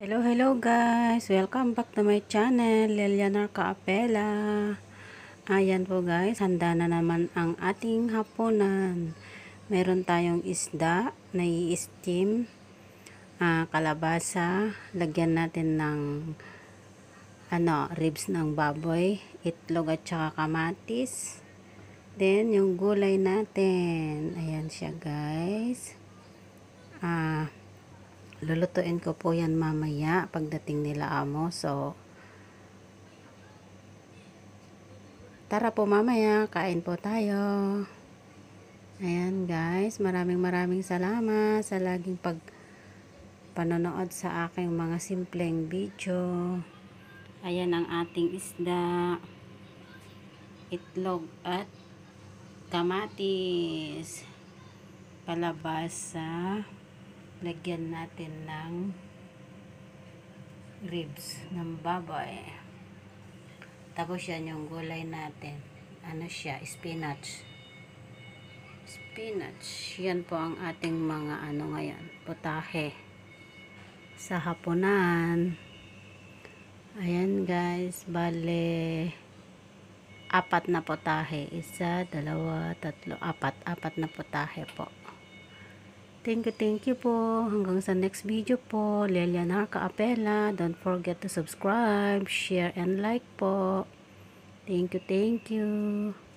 Hello, hello guys! Welcome back to my channel, Lilianor Kaapela. Ayan po guys, handa na naman ang ating hapunan. Meron tayong isda na i-steam, uh, kalabasa, lagyan natin ng ano, ribs ng baboy, itlog at saka kamatis. Then, yung gulay natin. Ayan siya guys. Ah, uh, lulutuin ko po yan mamaya pagdating nila amo. So, tara po mamaya, kain po tayo. Ayan guys, maraming maraming salamat sa laging pag panonood sa aking mga simpleng video. Ayan ang ating isda, itlog at kamatis palabas sa lagyan natin ng ribs ng baboy tapos yan yung gulay natin ano siya, spinach spinach yan po ang ating mga ano ngayon, putahe sa hapunan ayan guys bale apat na putahe isa, dalawa, tatlo, apat apat na putahe po Thank you, thank you po. Hanggang sa next video po. Lelian Harka Apela. Don't forget to subscribe, share, and like po. Thank you, thank you.